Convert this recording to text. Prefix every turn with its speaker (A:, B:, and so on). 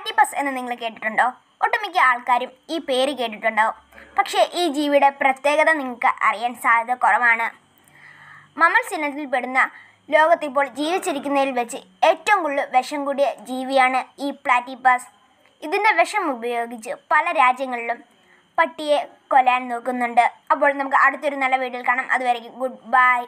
A: platypus എന്ന് നിങ്ങൾ കേട്ടിട്ടുണ്ടോ ഒട്ടുമിക്ക ആൾക്കാരും ഈ പേര് കേട്ടിട്ടുണ്ടാവും പക്ഷേ ഈ ജീവിയുടെ പ്രത്യേകത നിങ്ങൾക്ക് അറിയാൻ സാധ്യത കുറവാണ് മമൽ പെടുന്ന ലോകത്തിപ്പോൾ ജീവിച്ചിരിക്കുന്നതിൽ വെച്ച് ഏറ്റവും കൂടുതൽ വിഷം കൂടിയ ജീവിയാണ് ഈ പ്ലാറ്റിപ്പസ് ഇതിൻ്റെ വിഷം ഉപയോഗിച്ച് പല രാജ്യങ്ങളിലും പട്ടിയെ കൊല്ലാൻ നോക്കുന്നുണ്ട് അപ്പോൾ നമുക്ക് അടുത്തൊരു നല്ല വീട്ടിൽ കാണാം അതുവരെയും ഗുഡ് ബൈ